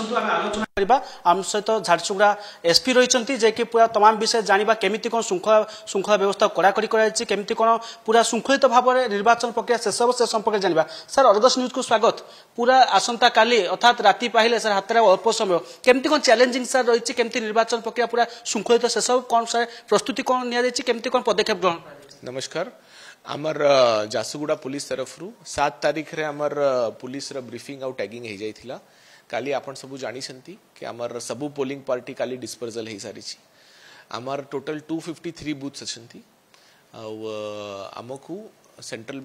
ଆସନ୍ତୁ ଆମେ ଆଲୋଚନା କରିବା ଆମ ସହିତ ଝାରସୁଗୁଡ଼ା ଏସ୍ପି ରହିଛନ୍ତି ଯେ କି ପୁରା ତମାମ ବିଷୟ ଜାଣିବା କେମିତି କ'ଣ ଶୃଙ୍ଖଳା ଶୃଙ୍ଖଳା ବ୍ୟବସ୍ଥା କଡ଼ାକଡ଼ି କରାଯାଇଛି କେମିତି କ'ଣ ପୁରା ଶୃଙ୍ଖଳିତ ଭାବରେ ନିର୍ବାଚନ ପ୍ରକ୍ରିୟା ଶେଷ ହେବ ସେ ସମ୍ପର୍କରେ ଜାଣିବା ସାର୍ ଅର୍ଗସ୍ ନ୍ୟୁଜ୍କୁ ସ୍ୱାଗତ ପୁରା ଆସନ୍ତାକାଲି ଅର୍ଥାତ୍ ରାତି ପାହିଲେ ସାର୍ ହାତରେ ଅଳ୍ପ ସମୟ କେମିତି କ'ଣ ଚ୍ୟାଲେଞ୍ଜିଂ ସାର୍ ରହିଛି କେମିତି ନିର୍ବାଚନ ପ୍ରକ୍ରିୟା ପୁରା ଶୃଙ୍ଖଳିତ ଶେଷ ହେବ କ'ଣ ସାର୍ ପ୍ରସ୍ତୁତି କ'ଣ ନିଆଯାଇଛି କେମିତି କ'ଣ ପଦକ୍ଷେପ ଗ୍ରହଣ ନମସ୍କାର আমার ঝারসুগুড়া পুলিশ তরফরু সাত তারিখে আমার পুলিশর ব্রিফিং আউ ট্যাগিং হয়ে যাই কালি আপন সবু জানিছন্তি কি আমার সবু পোলিং পার্টি কালি ডিসপোজাল হই সারিছি আমার টোটাল 253 বুথস অছন্তি ଆଉ ଆମକୁ ସେଣ୍ଟ୍ରାଲ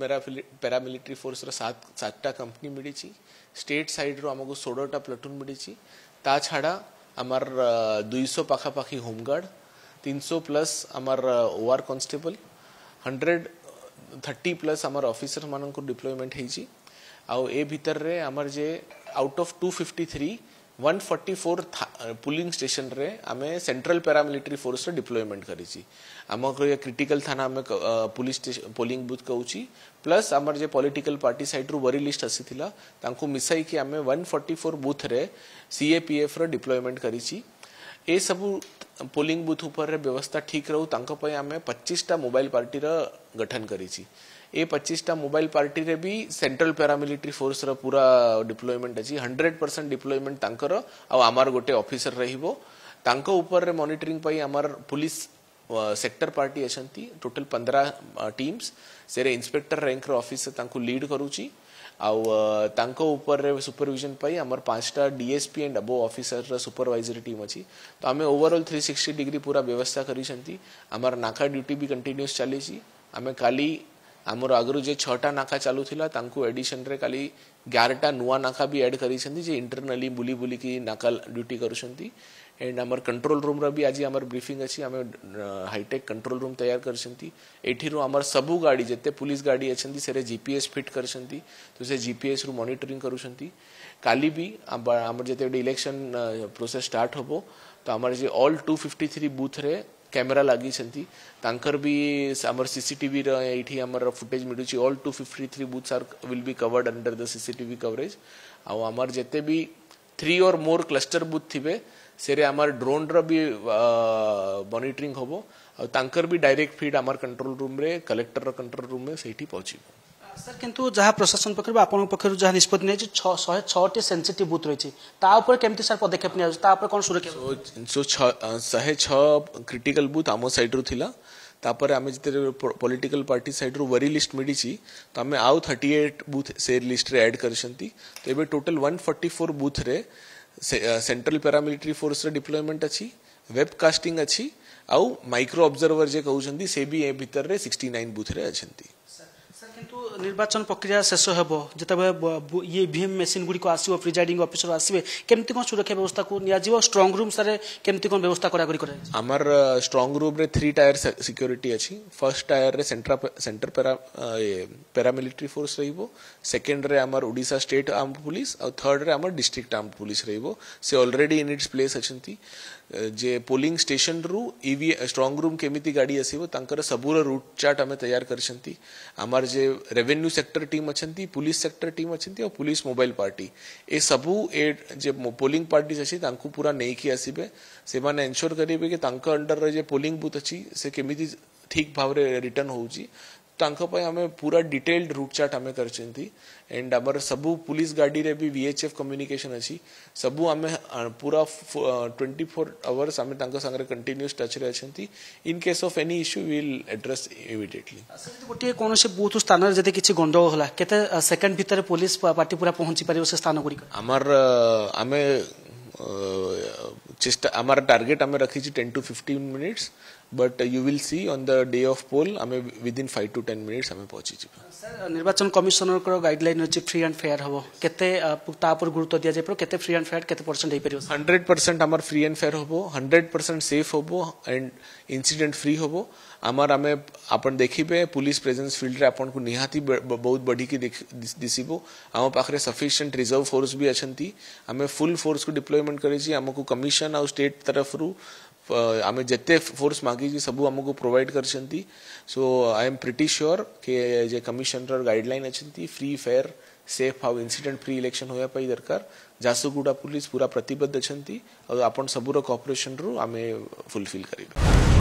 ପାରାମିଲିଟାରୀ ଫୋର୍ସର ସାତ ସାତଟା କମ୍ପାନୀ ମିଳିଛି ଷ୍ଟେଟ୍ ସାଇଡ଼ରୁ ଆମକୁ ଷୋହଳଟା ପ୍ଲାଟୁନ୍ ମିଳିଛି ତା ଛଡ଼ା ଆମର ଦୁଇଶହ ପାଖାପାଖି ହୋମଗାର୍ଡ଼ ତିନିଶହ ପ୍ଲସ୍ ଆମର or constable hundred thirty plus ଆମର ଅଫିସରମାନଙ୍କୁ ଡିପ୍ଲୟମେଣ୍ଟ ହେଇଛି ଆଉ ଏ ଭିତରେ ଆମର ଯେ out of two fifty three one forty four polling ଷ୍ଟେସନରେ ଆମେ ସେଣ୍ଟ୍ରାଲ ପାରାମିଲିଟାରୀ ଫୋର୍ସର ଡିପ୍ଲୟମେଣ୍ଟ କରିଛି ଆମ କ୍ରିଟିକାଲ ଥାନା ଆମେ ପୁଲିସ ପୋଲିଂ ବୁଥ୍ କହୁଛି ପ୍ଲସ୍ ଆମର ଯେ ପଲିଟିକାଲ ପାର୍ଟି ସାଇଡ୍ରୁ ୱରି ଲିଷ୍ଟ ଆସିଥିଲା ତାଙ୍କୁ ମିଶାଇକି ଆମେ ୱାନ୍ ଫର୍ଟି ଫୋର୍ ବୁଥ୍ରେ ସିଏପିଏଫ୍ର ଡିପ୍ଲୟମେଣ୍ଟ କରିଛି ଏସବୁ ପୋଲିଂ ବୁଥ୍ ଉପରେ ବ୍ୟବସ୍ଥା ଠିକ୍ ରହୁ ତାଙ୍କ ପାଇଁ ଆମେ ପଚିଶଟା ମୋବାଇଲ ପାର୍ଟିର ଗଠନ କରିଛି એ પચીસટા મોબાઈલ પાર્ટીરે ବି ସେଣ୍ଟ୍ରାଲ ପାରାମିଲିଟାରୀ ଫୋର୍ସର ପୁରା ଡିପ୍ଲୟମେଣ୍ଟ ଅଛି ହଣ୍ଡ୍ରେଡ୍ ପରସେଣ୍ଟ ଡିପ୍ଲୟମେଣ୍ଟ ତାଙ୍କର ଆଉ ଆମର ଗୋଟେ ଅଫିସର ରହିବ ତାଙ୍କ ଉପରେ ମନିଟରିଂ ପାଇଁ ଆମର ପୁଲିସ ସେକ୍ଟର ପାର୍ଟି ଅଛନ୍ତି ଟୋଟାଲ ପନ୍ଦର ଟିମ୍ସ ସେରେ ଇନ୍ସପେକ୍ଟର ରାଙ୍କର ଅଫିସର ତାଙ୍କୁ ଲିଡ୍ କରୁଛି ଆଉ ତାଙ୍କ ଉପରେ ସୁପରଭିଜନ ପାଇଁ ଆମର ପାଞ୍ଚଟା ଡିଏସପି ଆଣ୍ଡ ଅବୋ ଅଫିସରର ସୁପରଭାଇଜରୀ ଟିମ୍ ଅଛି ତ ଆମେ ଓଭରଅଲ୍ ଥ୍ରୀ ସିକ୍ସଟି ଡିଗ୍ରୀ ପୁରା ବ୍ୟବସ୍ଥା କରିଛନ୍ତି ଆମର ନାକା ଡ୍ୟୁଟି ବି କଣ୍ଟିନ୍ୟୁସ୍ ଚାଲିଛି ଆମେ କାଲି ଆମର ଆଗରୁ ଯେ ଛଅଟା ନାକା ଚାଲୁଥିଲା ତାଙ୍କୁ ଏଡିସନରେ କାଲି ଗ୍ୟାରଟା ନୂଆ ନାକା ବି ଆଡ୍ କରିଛନ୍ତି ଯେ ଇଣ୍ଟରନାଲି ବୁଲି ବୁଲିକି ନାକା ଡ୍ୟୁଟି କରୁଛନ୍ତି ଏଣ୍ଡ ଆମର କଣ୍ଟ୍ରୋଲ ରୁମ୍ର ବି ଆଜି ଆମର ବ୍ରିଫିଂ ଅଛି ଆମେ ହାଇଟେକ୍ କଣ୍ଟ୍ରୋଲ ରୁମ୍ ତୟାର କରିଛନ୍ତି ଏଠିରୁ ଆମର ସବୁ ଗାଡ଼ି ଯେତେ ପୁଲିସ ଗାଡ଼ି ଅଛନ୍ତି ସେରେ ଜିପିଏସ୍ ଫିଟ୍ କରିଛନ୍ତି ତ ସେ ଜିପିଏସ୍ରୁ ମନିଟରିଂ କରୁଛନ୍ତି କାଲି ବି ଆମର ଯେତେବେଳେ ଇଲେକ୍ସନ ପ୍ରୋସେସ୍ ଷ୍ଟାର୍ଟ ହେବ ତ ଆମର ଯେ ଅଲ୍ ଟୁ ଫିଫ୍ଟି ଥ୍ରୀ ବୁଥ୍ରେ କ୍ୟାମେରା ଲାଗିଛନ୍ତି ତାଙ୍କର ବି ଆମର ସିସିଟିଭିର ଏଇଠି ଆମର ଫୁଟେଜ୍ ମିଳୁଛି all two fifty three booths are will be covered under the CCTV coverage ଆଉ ଆମର ଯେତେ ବି ଥ୍ରୀ ଅର୍ ମୋର କ୍ଲଷ୍ଟର ବୁଥ୍ ଥିବେ ସେରେ ଆମର ଡ୍ରୋନ୍ର ବି ମନିଟରିଂ ହେବ ଆଉ ତାଙ୍କର ବି ଡାଇରେକ୍ଟ ଫିଡ୍ ଆମର କଣ୍ଟ୍ରୋଲ ରୁମ୍ରେ କଲେକ୍ଟରର କଣ୍ଟ୍ରୋଲ ରୁମ୍ରେ ସେଇଠି ପହଞ୍ଚିବ ସାର୍ କିନ୍ତୁ ଯାହା ପ୍ରଶାସନ ପକ୍ଷରୁ ଆପଣଙ୍କ ପକ୍ଷରୁ ଯାହା ନିଷ୍ପତ୍ତି ନେଇଛି ଶହେ ଛଅଟି ସେନ୍ସିଟିଭ୍ ବୁଥ୍ ରହିଛି ତା ଉପରେ କେମିତି ସାର୍ ପଦକ୍ଷେପ ନିଆଯାଉଛି ତା ଉପରେ କ'ଣ ସୁରକ୍ଷା ଶହେ ଛଅ କ୍ରିଟିକାଲ ବୁଥ୍ ଆମ ସାଇଡ଼ରୁ ଥିଲା ତାପରେ ଆମେ ଯେତେବେଳେ ପଲିଟିକାଲ ପାର୍ଟି ସାଇଡ଼ରୁ ୱେରି ଲିଷ୍ଟ ମିଳିଛି ତ ଆମେ ଆଉ ଥାର୍ଟି ଏଇଟ୍ ବୁଥ୍ ସେ ଲିଷ୍ଟରେ ଆଡ୍ କରିଛନ୍ତି ତ ଏବେ ଟୋଟାଲ ୱାନ୍ ଫର୍ଟି ଫୋର୍ ବୁଥ୍ରେ ସେଣ୍ଟ୍ରାଲ ପାରାମିଲିଟାରୀ ଫୋର୍ସର ଡିପ୍ଲୟମେଣ୍ଟ ଅଛି ୱେବ୍ କାଷ୍ଟିଂ ଅଛି ଆଉ ମାଇକ୍ରୋ ଅବଜରଭର ଯେ କହୁଛନ୍ତି ସେ ବି ଏ ଭିତରେ ସିକ୍ସଟି ନାଇନ୍ ବୁଥ୍ରେ ଅଛନ୍ତି କିନ୍ତୁ निर्वाचन प्रक्रिया शेष हे जिते ये भीएम मेसीन गुड़ी आस प्रिजाइडिंग अफिसर आसवे कमी कौन सुरक्षा व्यवस्था को निजी स्ट्रंग रूम सारे कमी कौन व्यवस्था कड़ाक आम strong room three tier security अच्छी फर्स्ट टायर रे सेंट्रा सेंटर पैरामिलिट्री फोर्स रही है सेकेंड रेडा स्टेट आर्म पुलिस और थर्ड रेमर डिस्ट्रिक्ट आर्म पुलिस रे अलरेडी इन इट्स प्लेस अच्छा जे पोलिंग स्टेशन रु ईवी स्ट्रंग रूम केमी गाड़ी आसवर सबूर रूट चार्ट आम तैयार करमार जे ରେଭେନ୍ୟୁ ସେକ୍ଟର ଟିମ୍ ଅଛନ୍ତି ପୁଲିସ୍ ସେକ୍ଟର ଟିମ୍ ଅଛନ୍ତି ଆଉ ପୁଲିସ୍ ମୋବାଇଲ୍ ପାର୍ଟି ଏ ସବୁ ଏ ଯେ ପୋଲିଂ ପାର୍ଟିଜ୍ ଅଛି ତାଙ୍କୁ ପୁରା ନେଇକି ଆସିବେ ସେମାନେ ଏନସ୍ୟୋର କରିବେ କି ତାଙ୍କ ଅଣ୍ଡରରେ ଯେ ପୋଲିଂ ବୁଥ୍ ଅଛି ସେ କେମିତି ଠିକ୍ ଭାବରେ ରିଟର୍ଣ୍ଣ ହେଉଛି हमें पूरा डिटेल्ड रूट चार्ट हमें कर एंड आम सब पुलिस गाड़ी रे भी वीएचएफ कम्युनिकेशन अच्छी सब आम पूरा ट्वेंटी फोर आवर्स आम सागरे कंटिन्यूस टच रे अच्छा in case of any issue will address immediately गोटे कौन से बूथ स्थान जब किसी गंडगोल होगा के सेकंड भितर पुलिस पार्टी पूरा पहुंची पार स्थान गुड़ आम आम चेस्ट आम टार्गेट आम रखी ten to fifteen minutes but you will see on the day of poll आम in five to ten minutes आम पहुंची सर uh, निर्वाचन कमिशनर गाइडलाइन अच्छे फ्री एंड फेयर हम केते गुरुत्व दि जाए केते फ्री एंड फेयर केते परसेंट हो पार हंड्रेड परसेंट आम फ्री एंड फेयर हम हंड्रेड परसेंट सेफ हम एंड इनसीडेंट फ्री हम आमर आम आप देखिए पुलिस प्रेजेन्स फिल्ड में आपको निहाती बहुत बढ़ी दिशो आम पाखे सफिसीयंट रिजर्व फोर्स भी अच्छा आम फुल फोर्स को डिप्लयमेंट करमको कमिशन आउ स्टेट तरफ रू आम जिते फोर्स मागिची सब आमको प्रोवाइड कर so I am pretty sure के जे कमिशनर गाइडलाइन अच्छा फ्री फेयर सेफ आउ इनसीडेंट फ्री इलेक्शन होया पाई दरकार झारसुगुड़ा पुलिस पूरा प्रतिबद्ध अच्छा और आपण सबूर कपरेसन रु आम फुलफिल करूँ